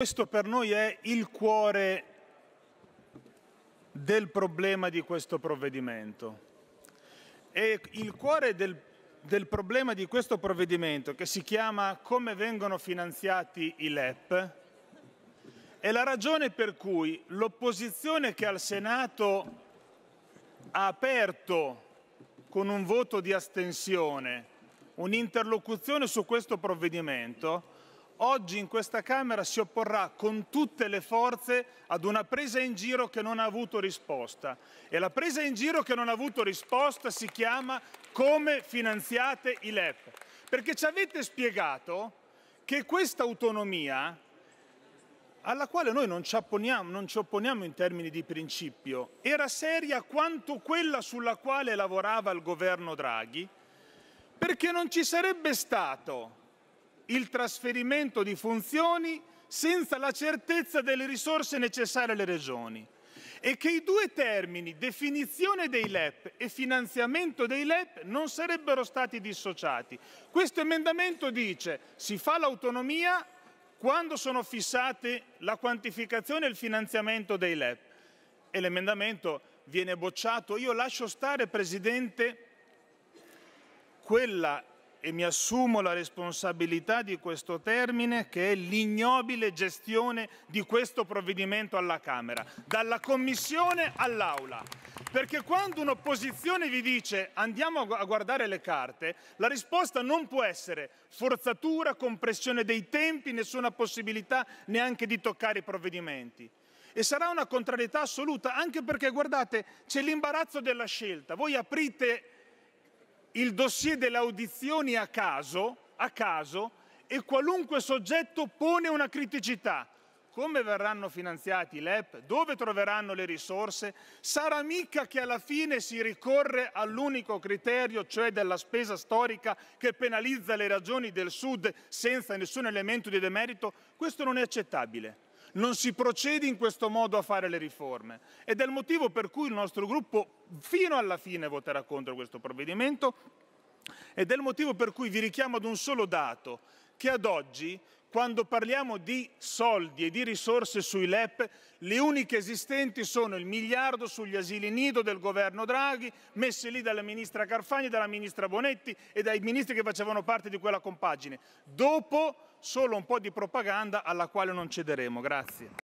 Questo per noi è il cuore del problema di questo provvedimento. E il cuore del, del, problema di questo provvedimento, che si chiama come vengono finanziati i LEP, è la ragione per cui l'opposizione che al Senato ha aperto con un voto di astensione un'interlocuzione su questo provvedimento oggi in questa Camera si opporrà con tutte le forze ad una presa in giro che non ha avuto risposta. E la presa in giro che non ha avuto risposta si chiama come finanziate i LEP. Perché ci avete spiegato che questa autonomia alla quale noi non ci, opponiamo, non ci opponiamo in termini di principio, era seria quanto quella sulla quale lavorava il governo Draghi, perché non ci sarebbe stato il trasferimento di funzioni senza la certezza delle risorse necessarie alle regioni e che i due termini definizione dei LEP e finanziamento dei LEP non sarebbero stati dissociati. Questo emendamento dice si fa l'autonomia quando sono fissate la quantificazione e il finanziamento dei LEP e l'emendamento viene bocciato. Io lascio stare, Presidente, quella e mi assumo la responsabilità di questo termine, che è l'ignobile gestione di questo provvedimento alla Camera, dalla Commissione all'Aula. Perché quando un'opposizione vi dice andiamo a guardare le carte, la risposta non può essere forzatura, compressione dei tempi, nessuna possibilità neanche di toccare i provvedimenti e sarà una contrarietà assoluta, anche perché guardate, c'è l'imbarazzo della scelta. Voi aprite il dossier delle audizioni a caso, a caso e qualunque soggetto pone una criticità. Come verranno finanziati i LEP? Dove troveranno le risorse? Sarà mica che alla fine si ricorre all'unico criterio, cioè della spesa storica, che penalizza le ragioni del Sud senza nessun elemento di demerito? Questo non è accettabile non si procede in questo modo a fare le riforme ed è il motivo per cui il nostro gruppo fino alla fine voterà contro questo provvedimento ed è il motivo per cui vi richiamo ad un solo dato che ad oggi quando parliamo di soldi e di risorse sui LEP, le uniche esistenti sono il miliardo sugli asili nido del governo Draghi, messi lì dalla ministra Carfagni, dalla ministra Bonetti e dai ministri che facevano parte di quella compagine. Dopo solo un po' di propaganda alla quale non cederemo. Grazie.